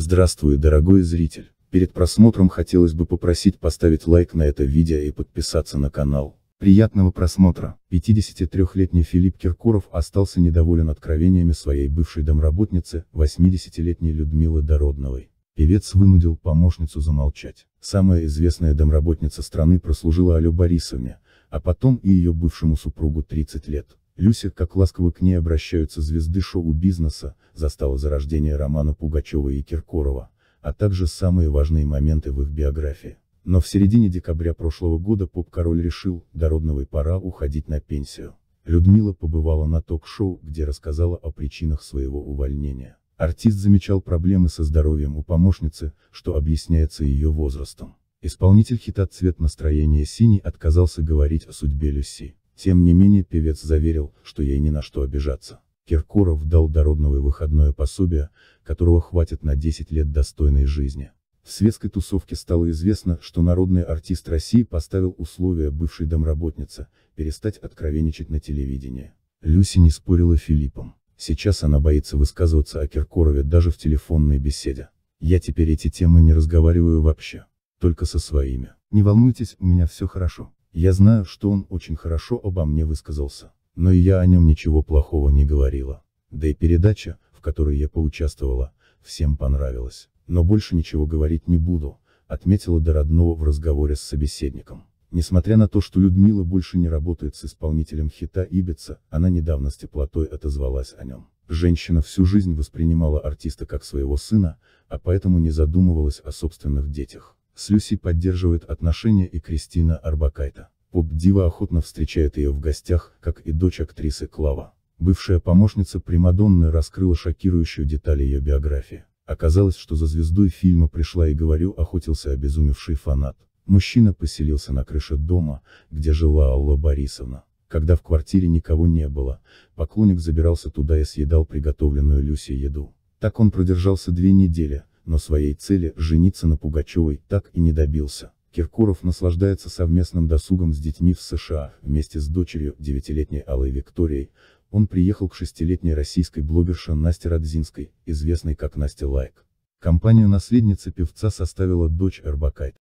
Здравствуй, дорогой зритель. Перед просмотром хотелось бы попросить поставить лайк на это видео и подписаться на канал. Приятного просмотра. 53-летний Филипп Киркоров остался недоволен откровениями своей бывшей домработницы, 80-летней Людмилы Дородновой. Певец вынудил помощницу замолчать. Самая известная домработница страны прослужила Алё Борисовне, а потом и ее бывшему супругу 30 лет. Люся, как ласково к ней обращаются звезды шоу-бизнеса, застала зарождение романа Пугачева и Киркорова, а также самые важные моменты в их биографии. Но в середине декабря прошлого года поп-король решил, Дородновой пора уходить на пенсию. Людмила побывала на ток-шоу, где рассказала о причинах своего увольнения. Артист замечал проблемы со здоровьем у помощницы, что объясняется ее возрастом. Исполнитель хита «Цвет настроения синий» отказался говорить о судьбе Люси. Тем не менее певец заверил, что ей ни на что обижаться. Киркоров дал дородного выходное пособие, которого хватит на 10 лет достойной жизни. В светской тусовке стало известно, что народный артист России поставил условия бывшей домработницы перестать откровенничать на телевидении. Люси не спорила Филиппом. Сейчас она боится высказываться о Киркорове даже в телефонной беседе. Я теперь эти темы не разговариваю вообще. Только со своими. Не волнуйтесь, у меня все хорошо. Я знаю, что он очень хорошо обо мне высказался, но и я о нем ничего плохого не говорила. Да и передача, в которой я поучаствовала, всем понравилась. Но больше ничего говорить не буду, отметила Дороднова в разговоре с собеседником. Несмотря на то, что Людмила больше не работает с исполнителем хита Ибица, она недавно с теплотой отозвалась о нем. Женщина всю жизнь воспринимала артиста как своего сына, а поэтому не задумывалась о собственных детях. С Люси поддерживает отношения и Кристина Арбакайта. Поп-дива охотно встречает ее в гостях, как и дочь актрисы Клава. Бывшая помощница Примадонны раскрыла шокирующую деталь ее биографии. Оказалось, что за звездой фильма «Пришла и говорю» охотился обезумевший фанат. Мужчина поселился на крыше дома, где жила Алла Борисовна. Когда в квартире никого не было, поклонник забирался туда и съедал приготовленную Люси еду. Так он продержался две недели, но своей цели, жениться на Пугачевой, так и не добился. Киркоров наслаждается совместным досугом с детьми в США, вместе с дочерью, девятилетней Аллой Викторией, он приехал к шестилетней российской блогерше Насте Радзинской, известной как Настя Лайк. Компанию наследницы певца составила дочь Эрбакайт.